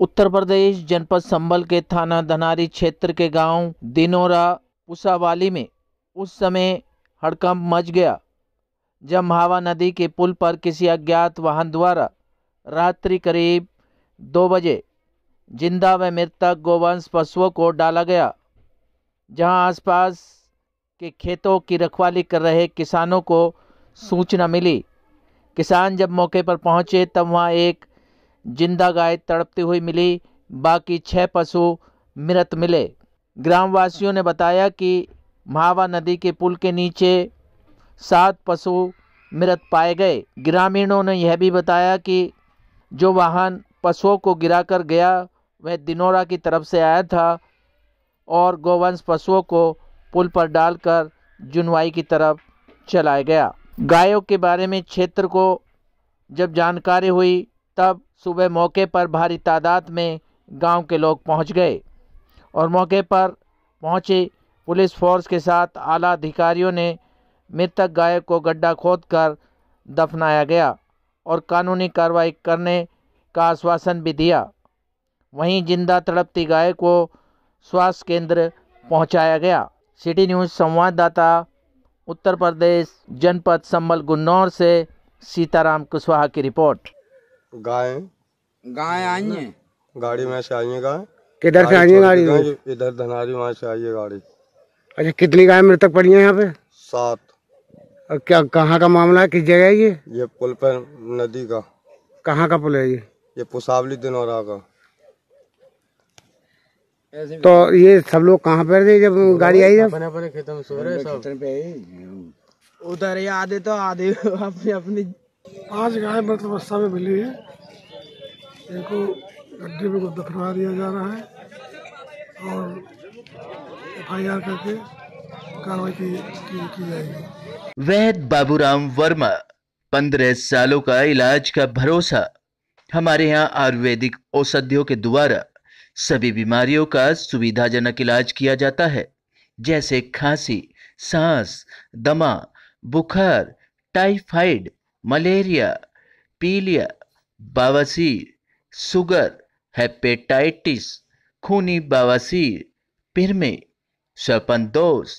उत्तर प्रदेश जनपद संबल के थाना धनारी क्षेत्र के गांव दिनोरा पुसावाली में उस समय हड़कंप मच गया जब महावा नदी के पुल पर किसी अज्ञात वाहन द्वारा रात्रि करीब दो बजे जिंदा व मृतक गोवंश पशुओं को डाला गया जहां आसपास के खेतों की रखवाली कर रहे किसानों को सूचना मिली किसान जब मौके पर पहुंचे तब वहां एक जिंदा गाय तड़पती हुई मिली बाकी छह पशु मृत मिले ग्रामवासियों ने बताया कि महावा नदी के पुल के नीचे सात पशु मृत पाए गए ग्रामीणों ने यह भी बताया कि जो वाहन पशुओं को गिराकर गया वह दिनोरा की तरफ से आया था और गोवंश पशुओं को पुल पर डालकर जुनवाई की तरफ चलाया गया गायों के बारे में क्षेत्र को जब जानकारी हुई तब सुबह मौके पर भारी तादाद में गांव के लोग पहुंच गए और मौके पर पहुंचे पुलिस फोर्स के साथ आला अधिकारियों ने मृतक गाय को गड्ढा खोदकर दफनाया गया और कानूनी कार्रवाई करने का आश्वासन भी दिया वहीं जिंदा तड़पती गाय को स्वास्थ्य केंद्र पहुंचाया गया सिटी न्यूज़ संवाददाता उत्तर प्रदेश जनपद संबल गुन्नौर से सीताराम कुशवाहा की रिपोर्ट गाय गाय आई है गाड़ी में से आई है गाय किधर से आई है गाड़ी तो इधर धनारी वहाँ से आई है गाड़ी अच्छा कितनी गाय मृतक पड़ी है यहाँ पे सात क्या कहाँ का मामला है किस जगह है ये ये पुल पर नदी का कहाँ का पुल है ये ये पुसावली दिनोरा का तो ये सब लोग कहाँ पर थे जब गाड़ी आई अपने अपने खेतों में सो रहे सब उधर ये आधे तो आधे अपनी अपनी पांच गाय मतलब अवस्था में मिली है इनको गड्ढे में दफनवा दिया जा रहा है और एफ आई आर करके कार्रवाई की, की, की जाएगी वैद बाबूराम वर्मा पंद्रह सालों का इलाज का भरोसा हमारे यहाँ आयुर्वेदिक औषधियों के द्वारा सभी बीमारियों का सुविधाजनक इलाज किया जाता है जैसे खांसी सांस दमा बुखार टाइफाइड मलेरिया पीलिया बवासीर सुगर हेपेटाइटिस खूनी बवासीर पिरमे स्वपन दोष